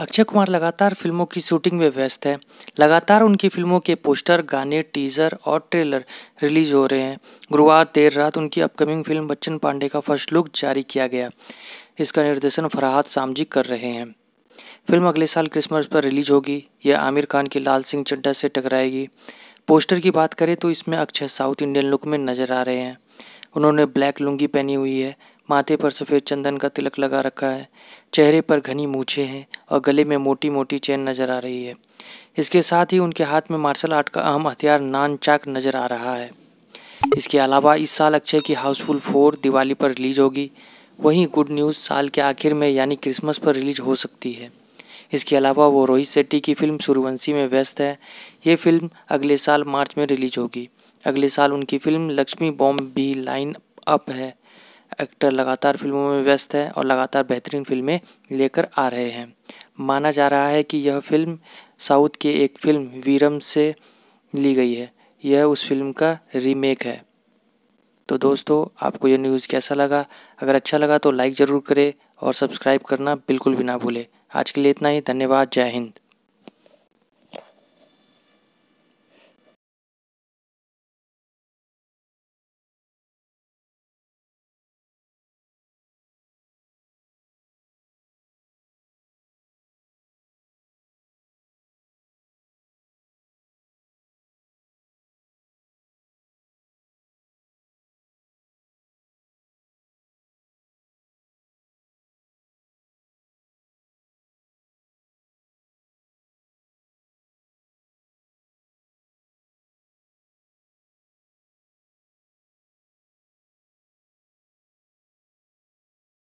अक्षय कुमार लगातार फिल्मों की शूटिंग में व्यस्त है लगातार उनकी फिल्मों के पोस्टर गाने टीजर और ट्रेलर रिलीज हो रहे हैं गुरुवार देर रात उनकी अपकमिंग फिल्म बच्चन पांडे का फर्स्ट लुक जारी किया गया इसका निर्देशन फराहत सामजी कर रहे हैं फिल्म अगले साल क्रिसमस पर रिलीज होगी यह आमिर खान की लाल सिंह चड्डा से टकराएगी पोस्टर की बात करें तो इसमें अक्षय साउथ इंडियन लुक में नजर आ रहे हैं उन्होंने ब्लैक लुंगी पहनी हुई है माथे पर सफेद चंदन का तिलक लगा रखा है चेहरे पर घनी मूछे हैं और गले में मोटी मोटी चैन नजर आ रही है इसके साथ ही उनके हाथ में मार्शल आर्ट का अहम हथियार नान चाक नजर आ रहा है इसके अलावा इस साल अक्षय की हाउसफुल फोर दिवाली पर रिलीज होगी वहीं गुड न्यूज़ साल के आखिर में यानी क्रिसमस पर रिलीज हो सकती है इसके अलावा वो रोहित शेट्टी की फिल्म सूर्यवंशी में व्यस्त है ये फिल्म अगले साल मार्च में रिलीज होगी अगले साल उनकी फिल्म लक्ष्मी बॉम्ब भी लाइन अप है एक्टर लगातार फिल्मों में व्यस्त है और लगातार बेहतरीन फिल्में लेकर आ रहे हैं माना जा रहा है कि यह फिल्म साउथ के एक फिल्म वीरम से ली गई है यह उस फिल्म का रीमेक है तो दोस्तों आपको यह न्यूज़ कैसा लगा अगर अच्छा लगा तो लाइक ज़रूर करें और सब्सक्राइब करना बिल्कुल भी ना भूलें आज के लिए इतना ही धन्यवाद जय हिंद